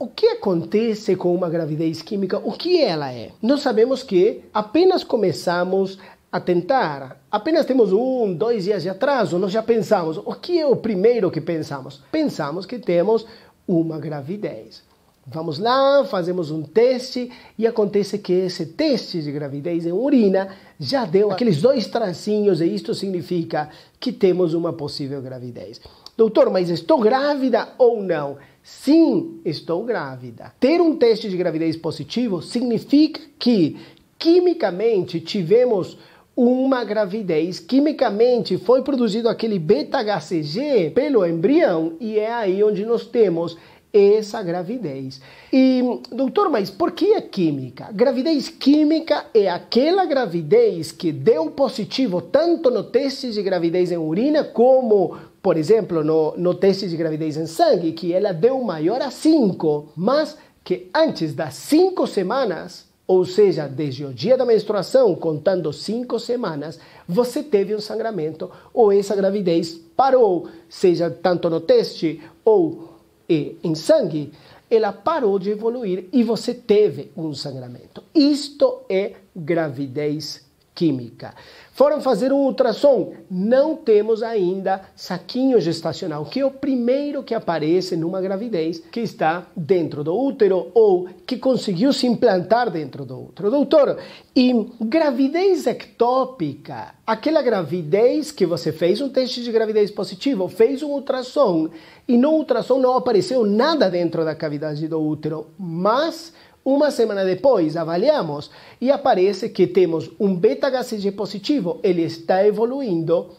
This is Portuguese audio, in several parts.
O que acontece com uma gravidez química? O que ela é? Nós sabemos que apenas começamos a tentar, apenas temos um, dois dias de atraso, nós já pensamos. O que é o primeiro que pensamos? Pensamos que temos uma gravidez. Vamos lá, fazemos um teste e acontece que esse teste de gravidez em urina já deu aqueles dois tracinhos e isto significa que temos uma possível gravidez. Doutor, mas estou grávida ou não? Sim, estou grávida. Ter um teste de gravidez positivo significa que quimicamente tivemos uma gravidez. Quimicamente foi produzido aquele beta-HCG pelo embrião e é aí onde nós temos essa gravidez. E, doutor, mas por que a é química? Gravidez química é aquela gravidez que deu positivo tanto no teste de gravidez em urina como por exemplo, no, no teste de gravidez em sangue, que ela deu maior a 5, mas que antes das 5 semanas, ou seja, desde o dia da menstruação, contando 5 semanas, você teve um sangramento ou essa gravidez parou, seja tanto no teste ou em sangue, ela parou de evoluir e você teve um sangramento. Isto é gravidez química. Foram fazer um ultrassom, não temos ainda saquinho gestacional, que é o primeiro que aparece numa gravidez que está dentro do útero ou que conseguiu se implantar dentro do útero. Doutor, e gravidez ectópica, aquela gravidez que você fez um teste de gravidez positivo, fez um ultrassom e no ultrassom não apareceu nada dentro da cavidade do útero, mas uma semana depois, avaliamos e aparece que temos um beta-HCG positivo, ele está evoluindo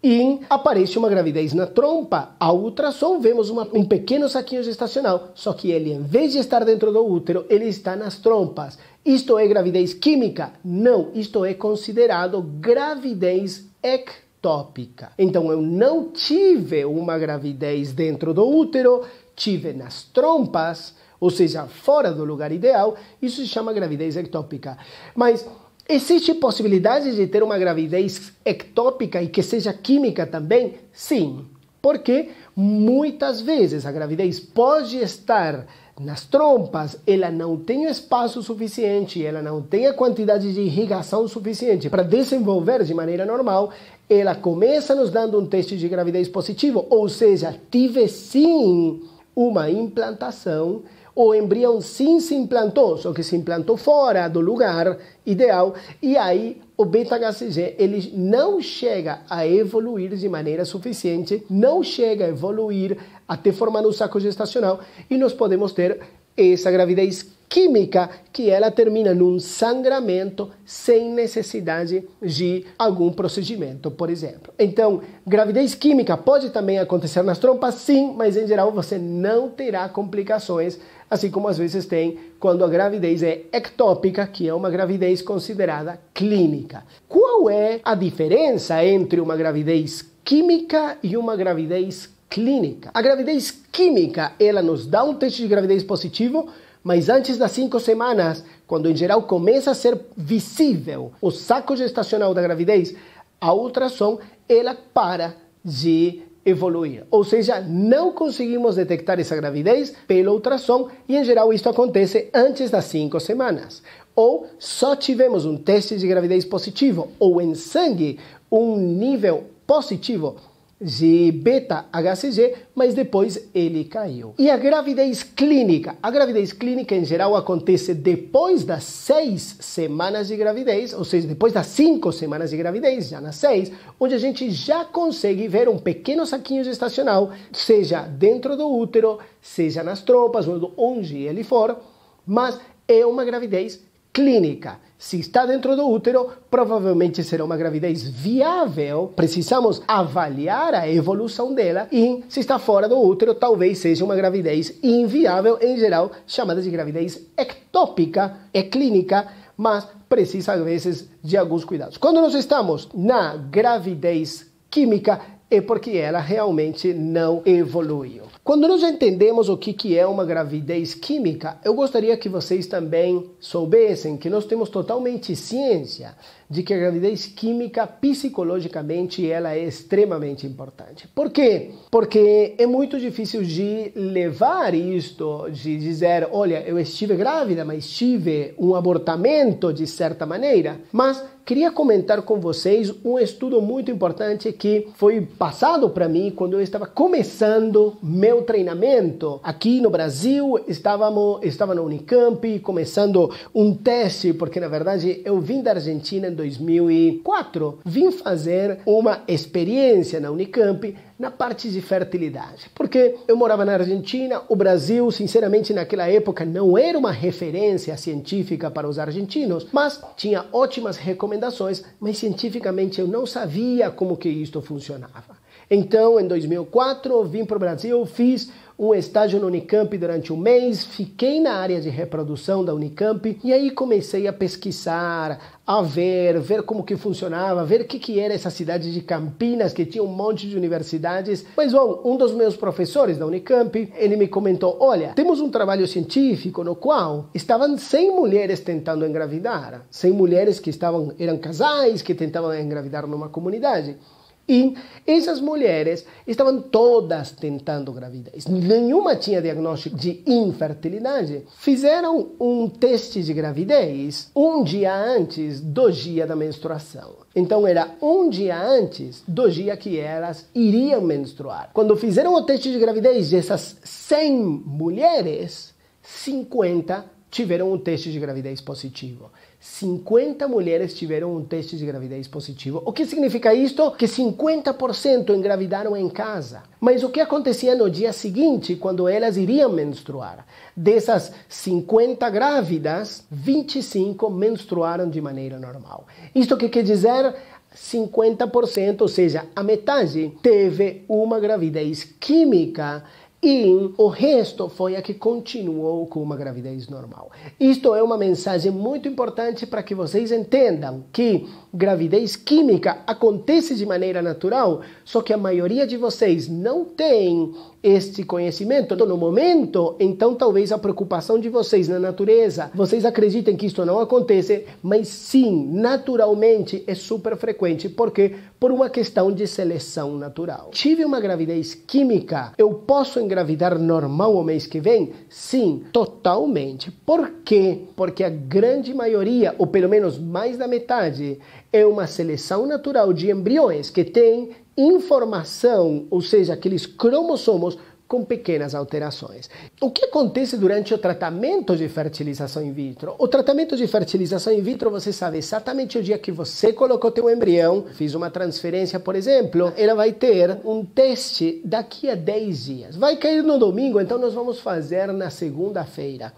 e aparece uma gravidez na trompa. Ao ultrassom, vemos uma, um pequeno saquinho gestacional, só que ele, em vez de estar dentro do útero, ele está nas trompas. Isto é gravidez química? Não, isto é considerado gravidez ectópica. Então, eu não tive uma gravidez dentro do útero, tive nas trompas ou seja, fora do lugar ideal, isso se chama gravidez ectópica. Mas existe possibilidade de ter uma gravidez ectópica e que seja química também? Sim, porque muitas vezes a gravidez pode estar nas trompas, ela não tem espaço suficiente, ela não tem a quantidade de irrigação suficiente para desenvolver de maneira normal. Ela começa nos dando um teste de gravidez positivo, ou seja, tive sim uma implantação o embrião sim se implantou, só que se implantou fora do lugar ideal e aí o beta-HCG ele não chega a evoluir de maneira suficiente, não chega a evoluir até formar um saco gestacional e nós podemos ter essa gravidez química que ela termina num sangramento sem necessidade de algum procedimento, por exemplo. Então, gravidez química pode também acontecer nas trompas, sim, mas em geral você não terá complicações, assim como às vezes tem quando a gravidez é ectópica, que é uma gravidez considerada clínica. Qual é a diferença entre uma gravidez química e uma gravidez clínica? A gravidez química, ela nos dá um teste de gravidez positivo mas antes das cinco semanas, quando em geral começa a ser visível o saco gestacional da gravidez, a ultrassom ela para de evoluir. Ou seja, não conseguimos detectar essa gravidez pelo ultrassom e em geral isso acontece antes das cinco semanas. Ou só tivemos um teste de gravidez positivo ou em sangue um nível positivo G-beta-HCG, mas depois ele caiu. E a gravidez clínica? A gravidez clínica em geral acontece depois das seis semanas de gravidez, ou seja, depois das cinco semanas de gravidez, já nas seis, onde a gente já consegue ver um pequeno saquinho gestacional, seja dentro do útero, seja nas tropas, onde ele for, mas é uma gravidez clínica. Se está dentro do útero, provavelmente será uma gravidez viável. Precisamos avaliar a evolução dela e se está fora do útero, talvez seja uma gravidez inviável, em geral chamada de gravidez ectópica, é clínica, mas precisa às vezes de alguns cuidados. Quando nós estamos na gravidez química, é porque ela realmente não evoluiu. Quando nós entendemos o que, que é uma gravidez química, eu gostaria que vocês também soubessem que nós temos totalmente ciência de que a gravidez química, psicologicamente, ela é extremamente importante. Por quê? Porque é muito difícil de levar isto, de dizer, olha, eu estive grávida, mas tive um abortamento de certa maneira, mas queria comentar com vocês um estudo muito importante que foi passado para mim quando eu estava começando meu treinamento aqui no Brasil. Estávamos, estava no Unicamp começando um teste, porque na verdade eu vim da Argentina 2004, vim fazer uma experiência na Unicamp na parte de fertilidade, porque eu morava na Argentina, o Brasil, sinceramente, naquela época não era uma referência científica para os argentinos, mas tinha ótimas recomendações, mas cientificamente eu não sabia como que isto funcionava. Então, em 2004, vim para o Brasil, fiz um estágio no Unicamp durante um mês, fiquei na área de reprodução da Unicamp e aí comecei a pesquisar, a ver, ver como que funcionava, ver o que, que era essa cidade de Campinas, que tinha um monte de universidades. Mas bom, um dos meus professores da Unicamp, ele me comentou, olha, temos um trabalho científico no qual estavam 100 mulheres tentando engravidar, 100 mulheres que estavam eram casais, que tentavam engravidar numa comunidade. E essas mulheres estavam todas tentando gravidez, nenhuma tinha diagnóstico de infertilidade. Fizeram um teste de gravidez um dia antes do dia da menstruação. Então era um dia antes do dia que elas iriam menstruar. Quando fizeram o teste de gravidez dessas 100 mulheres, 50 tiveram um teste de gravidez positivo. 50 mulheres tiveram um teste de gravidez positivo. O que significa isto? Que 50% engravidaram em casa. Mas o que acontecia no dia seguinte, quando elas iriam menstruar? Dessas 50 grávidas, 25 menstruaram de maneira normal. Isto que quer dizer? 50%, ou seja, a metade, teve uma gravidez química e o resto foi a que continuou com uma gravidez normal. Isto é uma mensagem muito importante para que vocês entendam que gravidez química acontece de maneira natural, só que a maioria de vocês não tem este conhecimento. Então, no momento, então talvez a preocupação de vocês na natureza, vocês acreditem que isto não acontece, mas sim, naturalmente é super frequente, porque por uma questão de seleção natural. Tive uma gravidez química, eu posso engravidar normal o mês que vem? Sim, totalmente. Por quê? Porque a grande maioria, ou pelo menos mais da metade, é uma seleção natural de embriões que tem informação, ou seja, aqueles cromossomos com pequenas alterações. O que acontece durante o tratamento de fertilização in vitro? O tratamento de fertilização in vitro, você sabe exatamente o dia que você colocou teu embrião, fez uma transferência, por exemplo, ela vai ter um teste daqui a 10 dias. Vai cair no domingo, então nós vamos fazer na segunda-feira.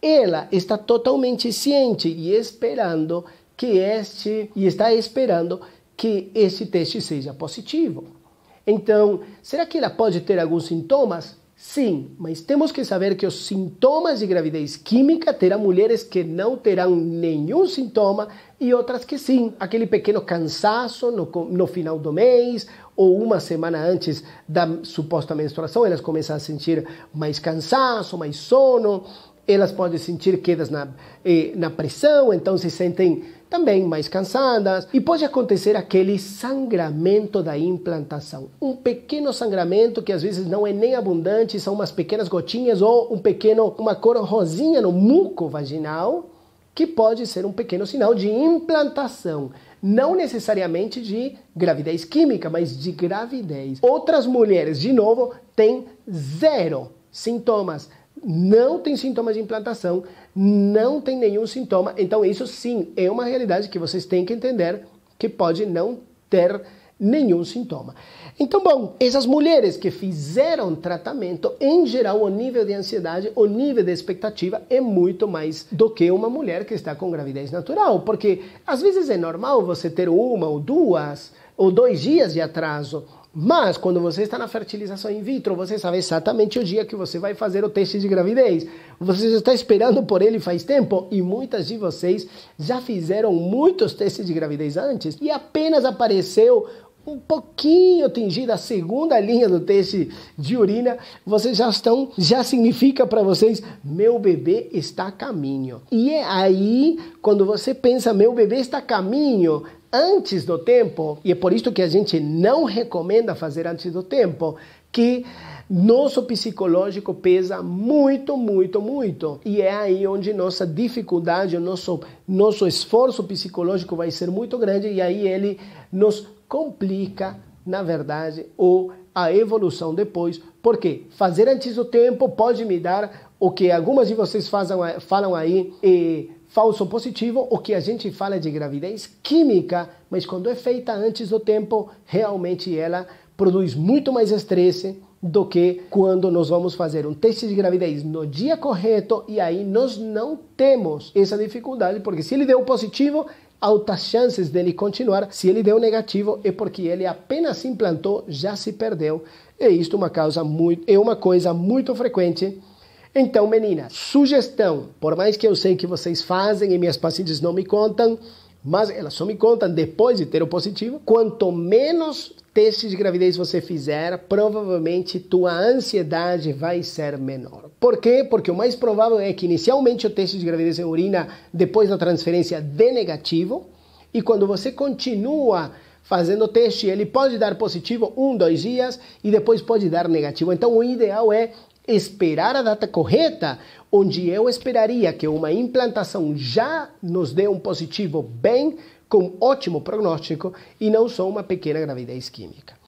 Ela está totalmente ciente e esperando que este e está esperando que este teste seja positivo. Então, será que ela pode ter alguns sintomas? Sim, mas temos que saber que os sintomas de gravidez química terão mulheres que não terão nenhum sintoma e outras que sim. Aquele pequeno cansaço no, no final do mês ou uma semana antes da suposta menstruação, elas começam a sentir mais cansaço, mais sono, elas podem sentir quedas na, eh, na pressão, então se sentem também mais cansadas e pode acontecer aquele sangramento da implantação, um pequeno sangramento que às vezes não é nem abundante, são umas pequenas gotinhas ou um pequeno uma cor rosinha no muco vaginal que pode ser um pequeno sinal de implantação, não necessariamente de gravidez química, mas de gravidez. Outras mulheres, de novo, têm zero sintomas não tem sintomas de implantação, não tem nenhum sintoma. Então, isso sim é uma realidade que vocês têm que entender que pode não ter nenhum sintoma. Então, bom, essas mulheres que fizeram tratamento, em geral, o nível de ansiedade, o nível de expectativa é muito mais do que uma mulher que está com gravidez natural, porque às vezes é normal você ter uma ou duas ou dois dias de atraso mas quando você está na fertilização in vitro, você sabe exatamente o dia que você vai fazer o teste de gravidez. Você já está esperando por ele faz tempo e muitas de vocês já fizeram muitos testes de gravidez antes e apenas apareceu um pouquinho tingida a segunda linha do teste de urina, vocês já estão, já significa para vocês, meu bebê está a caminho. E é aí, quando você pensa, meu bebê está a caminho, antes do tempo, e é por isso que a gente não recomenda fazer antes do tempo, que nosso psicológico pesa muito, muito, muito. E é aí onde nossa dificuldade, nosso, nosso esforço psicológico vai ser muito grande, e aí ele nos complica, na verdade, ou a evolução depois, porque fazer antes do tempo pode me dar o que algumas de vocês fazem, falam aí, e falso positivo, o que a gente fala de gravidez química, mas quando é feita antes do tempo, realmente ela produz muito mais estresse do que quando nós vamos fazer um teste de gravidez no dia correto e aí nós não temos essa dificuldade, porque se ele deu positivo, altas chances dele continuar. Se ele deu negativo, é porque ele apenas implantou, já se perdeu. É isto uma causa muito, é uma coisa muito frequente então, menina, sugestão. Por mais que eu sei que vocês fazem e minhas pacientes não me contam, mas elas só me contam depois de ter o positivo. Quanto menos testes de gravidez você fizer, provavelmente tua ansiedade vai ser menor. Por quê? Porque o mais provável é que inicialmente o teste de gravidez em urina, depois da transferência, dê negativo, e quando você continua fazendo o teste, ele pode dar positivo um, dois dias e depois pode dar negativo. Então o ideal é esperar a data correta, onde eu esperaria que uma implantação já nos dê um positivo bem, com ótimo prognóstico, e não só uma pequena gravidez química.